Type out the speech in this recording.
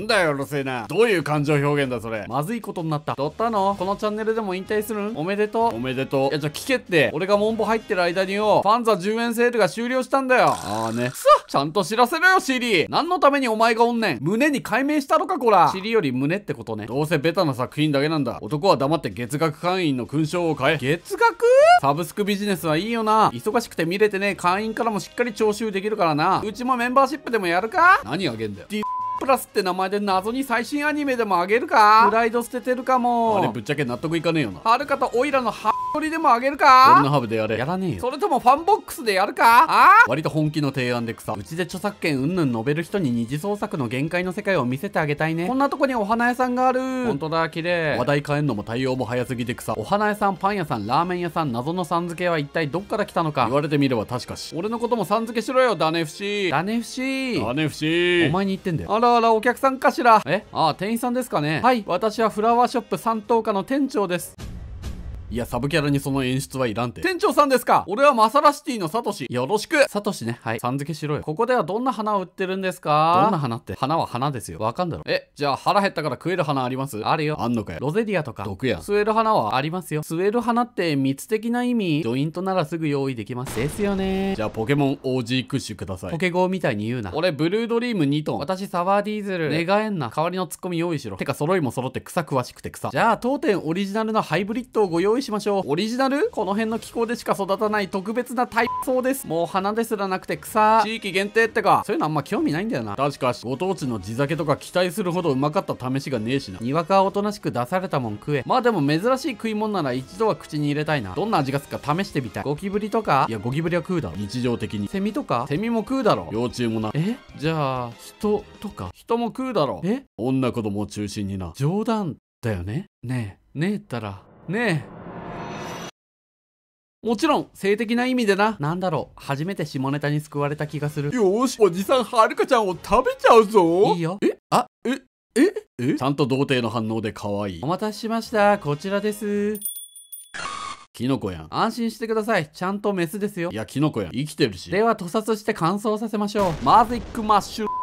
んだようるせえなどういう感情表現だそれまずいことになったどったのこのチャンネルでも引退するんおめでとうおめでとういやじゃあ聞けって俺がモンボ入ってる間によファンザ10円セールが終了したんだよああねそちゃんと知らせろよリー。何のためにお前がおんねん胸に解明したのかこらーより胸ってことねどうせベタな作品だけなんだ男は黙って月額会員の勲章を変え月額サブスクビジネスはいいよな忙しくて見れてね会員からもしっかり徴収できるからなうちもメンバーシップでもやるか何あげんだよプラスって名前で謎に最新アニメでもあげるかプライド捨ててるかもあれぶっちゃけ納得いかねえよなはるかとオイラのハ一人でもあげるか俺のハブでやれやらねえよそれともファンボックスでやるかあ割と本気の提案でくさうちで著作権うんぬん述べる人に二次創作の限界の世界を見せてあげたいねこんなとこにお花屋さんがあるほんとだ綺麗話題変えんのも対応も早すぎてくさお花屋さんパン屋さんラーメン屋さん謎のさん付けは一体どっから来たのか言われてみれば確かし俺のこともさん付けしろよダネフシダネフシダネフシお前に言ってんだよあらあらお客さんかしらえああ店員さんですかねはい私はフラワーショップ三等家の店長ですいや、サブキャラにその演出はいらんて。店長さんですか俺はマサラシティのサトシ。よろしくサトシね。はい。さん付けしろよ。ここではどんな花を売ってるんですかどんな花って。花は花ですよ。わかんだろ。え、じゃあ腹減ったから食える花ありますあるよ。あんのかよ。ロゼリアとか。毒やん。吸える花はありますよ。吸える花って密的な意味、ジョイントならすぐ用意できます。ですよね。じゃあポケモン OG クッシュください。ポケゴーみたいに言うな。俺、ブルードリーム2トン。私、サワーディーゼル。願えんな。代わりのツッコミ用意しろ。てか、揃いも揃って草詳しくて草。じゃあ、当店オリジナルのハイブリッドをご用意しましょう。オリジナルこの辺の気候でしか育たない特別な体操です。もう花ですらなくて草。地域限定ってか。そういうのあんま興味ないんだよな。確かし、ご当地の地酒とか期待するほどうまかった試しがねえしな。にわかはおとなしく出されたもん食え。まあでも珍しい食い物なら一度は口に入れたいな。どんな味がするか試してみたい。ゴキブリとかいや、ゴキブリは食うだろ。日常的に。セミとかセミも食うだろ。幼虫もな。えじゃあ、人とか人も食うだろ。え女子供を中心にな。冗談だよねねえ、ねえったら。ねえ。もちろん、性的な意味でな。なんだろう、初めて下ネタに救われた気がする。よし、おじさん、はるかちゃんを食べちゃうぞ。いいよ。えあ、え、え、えちゃんと童貞の反応で可愛い。お待たせしました。こちらです。キノコやん。安心してください。ちゃんとメスですよ。いや、キノコやん。生きてるし。では、屠殺して乾燥させましょう。マーックマッシュ。